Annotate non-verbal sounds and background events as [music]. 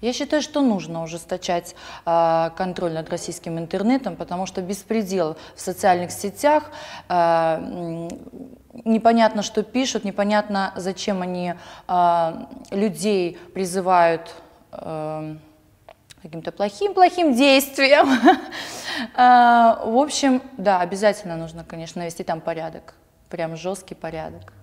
Я считаю, что нужно ужесточать э, контроль над российским интернетом, потому что беспредел в социальных сетях, э, непонятно, что пишут, непонятно, зачем они э, людей призывают э, каким-то плохим-плохим действием. [laughs] В общем, да, обязательно нужно, конечно, навести там порядок, прям жесткий порядок.